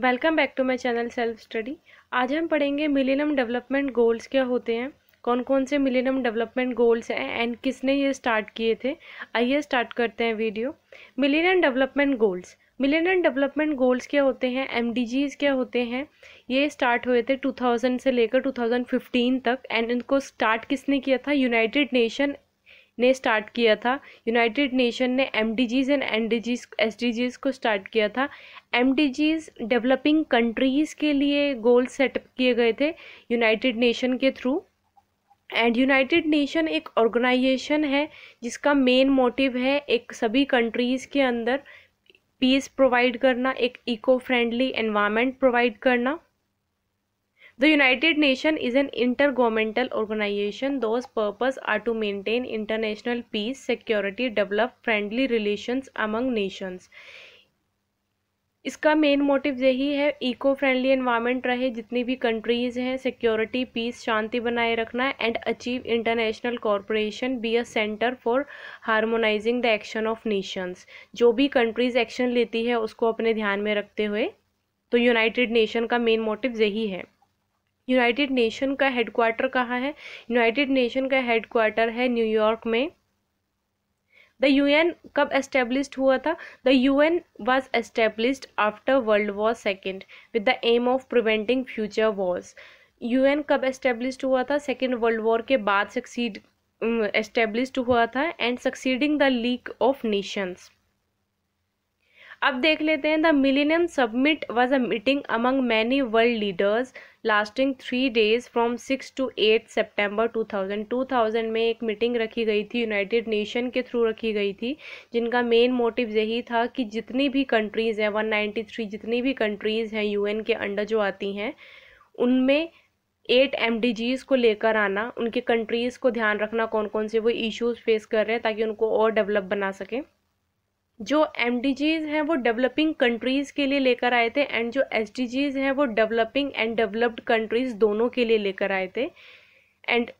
Welcome back to my channel self study आज हम पढ़ेंगे मिलेनियम डेवलपमेंट गोल्स क्या होते हैं कौन कौन से मिलेनियम डेवलपमेंट गोल्स हैं एंड किसने ये स्टार्ट किए थे आइए स्टार्ट करते हैं video millennium development goals millennium development goals क्या होते हैं एम क्या होते हैं ये स्टार्ट हुए थे थाउजेंड से लेकर फिफ्टीन तक एंड इनको स्टार्ट किसने किया था यूनाइटेड नेशन ने स्टार्ट किया था यूनाइटेड नेशन ने M D Gs and N D Gs S D Gs को स्टार्ट किया था M D Gs developing countries के लिए गोल सेटअप किए गए थे यूनाइटेड नेशन के थ्रू एंड यूनाइटेड नेशन एक ऑर्गेनाइजेशन है जिसका मेन मोटिव है एक सभी कंट्रीज़ के अंदर पीस प्रोवाइड करना एक इको फ्रेंडली एनवायरनमेंट प्रोवाइड करना The United Nations is an intergovernmental organization whose purpose are to maintain international peace, security, develop friendly relations among nations. इसका मेन मोटिव यही है इको फ्रेंडली एनवायरनमेंट रहे जितनी भी countries हैं सिक्योरिटी पीस शांति बनाए रखना and achieve international corporation be a centre for harmonising the action of nations जो भी कंट्रीज एक्शन लेती है उसको अपने ध्यान में रखते हुए तो यूनाइटेड नेशन का मेन मोटिव यही है यूनाइटेड नेशन का हेडक्वार्टर कहाँ है यूनाइटेड नेशन का हेडक्वार्टर है न्यूयॉर्क में द यूएन कब एस्टेब्लिश हुआ था the UN was established after world war second with the M of preventing future Wars UN कब एस्टेब्लिश हुआ था सेकेंड वर्ल्ड वॉर के बाद सक्सीड एस्टेब्लिश हुआ था and succeeding the league of nations अब देख लेते हैं the millennium summit was a meeting among many world leaders lasting three days from six to eight September two thousand two thousand में एक मीटिंग रखी गई थी यूनाइटेड नेशन के थ्रू रखी गई थी जिनका मेन मोटिव यही था कि जितनी भी कंट्रीज़ हैं वन थ्री जितनी भी कंट्रीज़ हैं यू एन के अंडर जो आती हैं उनमें एट एम डी जीज़ को लेकर आना उनके कंट्रीज़ को ध्यान रखना कौन कौन से वो इश्यूज़ फेस कर रहे हैं ताकि उनको और डेवलप बना सकें जो एम हैं वो डेवलपिंग कंट्रीज़ के लिए लेकर आए थे एंड जो एस हैं वो डेवलपिंग एंड डेवलप्ड कंट्रीज़ दोनों के लिए लेकर आए थे एंड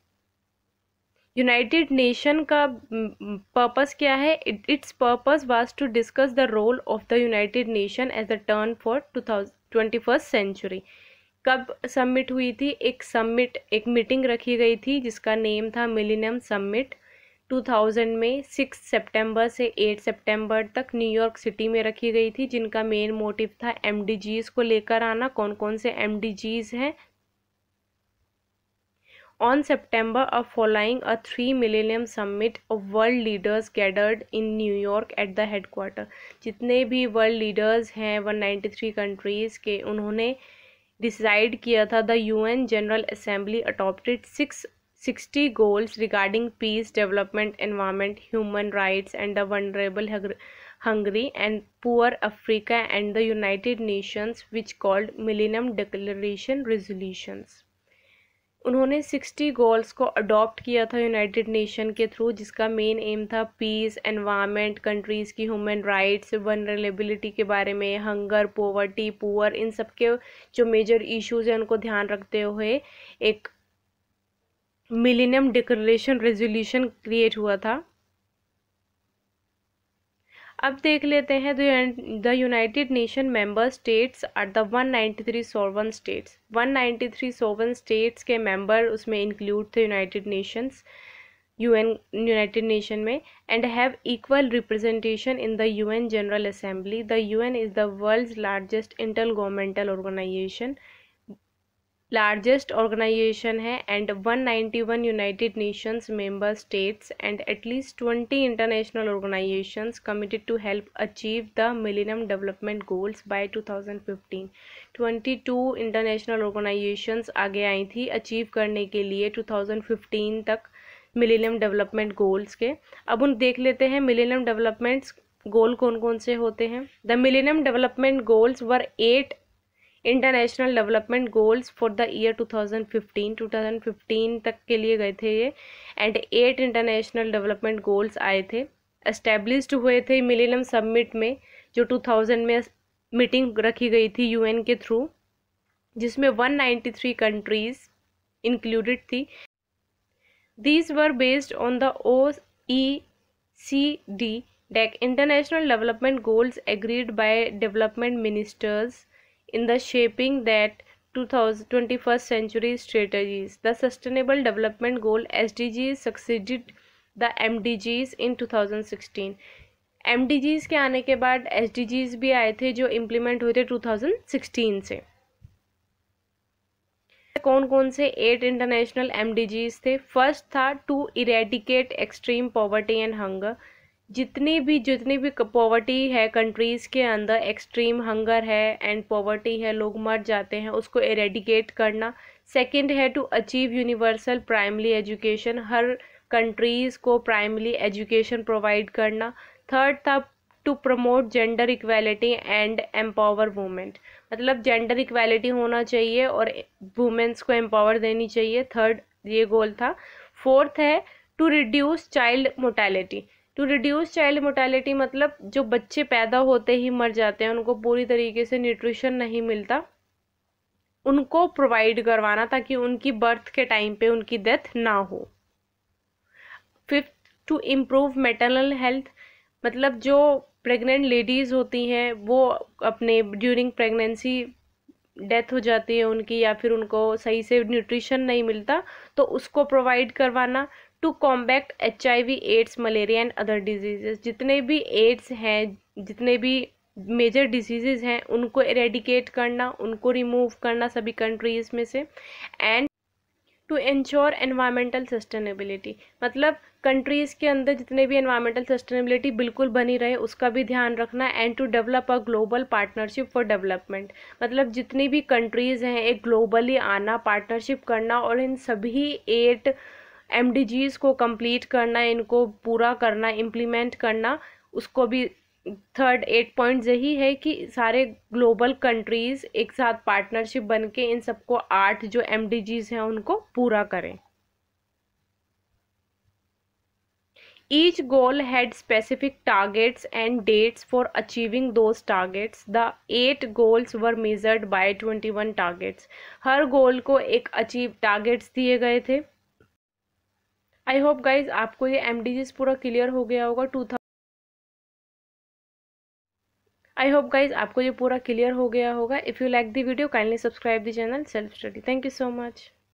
यूनाइटेड नेशन का पर्पस क्या है its purpose was to discuss the role of the United Nation as a turn for to twenty first century कब सबमिट हुई थी एक सबमिट एक मीटिंग रखी गई थी जिसका नेम था मिलीनियम सबमिट 2000 में 6 सितंबर से 8 सितंबर तक न्यूयॉर्क सिटी में रखी गई थी जिनका मेन मोटिव था एम को लेकर आना कौन कौन से एम हैं on September a following a three millennium summit of world leaders गैडर्ड in New York at the headquarter जितने भी वर्ल्ड लीडर्स हैं वन नाइन्टी थ्री कंट्रीज़ के उन्होंने डिसाइड किया था the you N general assembly adopted six sixty goals regarding piece development environment human rights and the vulnerable Hungary and poor Africa and the unite Nations which called मिलीनम declaration resolutions उन्होंने sixty goals को adopt किया था united nation के through जिसका main aim था peace environment countries की human rights vulnerability के बारे में हंगर पोवर्टी पुअर इन सब के जो मेजर इशूज़ हैं उनको ध्यान रखते हुए एक मिलेनियम डिक्लेरेशन रेजोल्यूशन क्रिएट हुआ था अब देख लेते हैं the United nation member states are the 193 ninety seven states 193 seven states के मेंबर उसमें इंक्लूड थे united nations UN united nation में and have equal representation in the UN general assembly the UN is the world's largest intergovernmental organisation largest organisation है and 191 united nations member states and at least twenty international organisations committed to help achieve the millennium development goals bye 2015 22 international organisations आगे आई थी achieve करने के लिए 2015 तक millennium development goals के अब उन देख लेते हैं मिलेनियम डेवलपमेंट्स गोल कौन कौन से होते हैं the millennium development goals were eight international development goals for the year 2015 2015 तक के लिए गए थे ये and eight international development goals आए थे एस्टेब्लिश्ड हुए थे मिलेनियम सबमिट में जो 2000 में मीटिंग रखी गई थी यूएन के थ्रू जिसमें 193 कंट्रीज इंक्लूडेड थी these were based on the O E C D DAC international development goals agreed by development ministers in the shaping that 2021st century strategies. The Sustainable Development Goal SDGs succeeded the MDGs in 2016. MDGs के आने के बाद SDGs भी आए थे जो implement हुए थे 2016 से कौन कौन से एट इंटरनेशनल एमडीजीज थे फर्स्ट था to eradicate extreme poverty and hunger जितनी भी जितनी भी पॉवर्टी है कंट्रीज़ के अंदर एक्सट्रीम हंगर है एंड पॉवर्टी है लोग मर जाते हैं उसको एरेडिकेट करना सेकंड है to achieve universal primary education हर कंट्रीज़ को प्राइमरी एजुकेशन प्रोवाइड करना थर्ड था to promote gender equality and empower women मतलब जेंडर इक्वलिटी होना चाहिए और वुमेंस को एम्पावर देनी चाहिए थर्ड ये गोल था फोर्थ है to reduce child mortality to reduce child mortality मतलब जो बच्चे पैदा होते ही मर जाते हैं उनको पूरी तरीके से न्यूट्रिशन नहीं मिलता उनको प्रोवाइड करवाना ताकि उनकी बर्थ के टाइम पे उनकी डेथ ना हो fifth to improve maternal health मतलब जो प्रेग्नेंट लेडीज़ होती हैं वो अपने ड्यूरिंग प्रेगनेंसी डेथ हो जाती है उनकी या फिर उनको सही से न्यूट्रिशन नहीं मिलता तो उसको प्रोवाइड करवाना to combat H I V AIDS malaria and other diseases जितने भी एड्स हैं जितने भी मेजर डिजीजेज हैं उनको एरेडिकेट करना उनको रिमूव करना सभी कंट्रीज़ में से and to ensure environmental sustainability मतलब कंट्रीज़ के अंदर जितने भी एनवायरमेंटल सस्टेनेबिलिटी बिल्कुल बनी रहे उसका भी ध्यान रखना and to develop a global partnership for development मतलब जितनी भी कंट्रीज़ हैं एक ग्लोबली आना पार्टनरशिप करना और इन सभी एट एम को कंप्लीट करना इनको पूरा करना इम्प्लीमेंट करना उसको भी थर्ड एट पॉइंट यही है कि सारे ग्लोबल कंट्रीज़ एक साथ पार्टनरशिप बन के इन सबको आठ जो एम हैं उनको पूरा करें each goal had specific targets and dates for achieving those targets the eight goals were measured by twenty one targets हर गोल को एक अचीव टारगेट्स दिए गए थे आई होप गाइज आपको ये एम पूरा क्लियर हो गया होगा टू आई होप गाइज आपको ये पूरा क्लियर हो गया होगा if you like the video kindly subscribe the channel self study thank you so much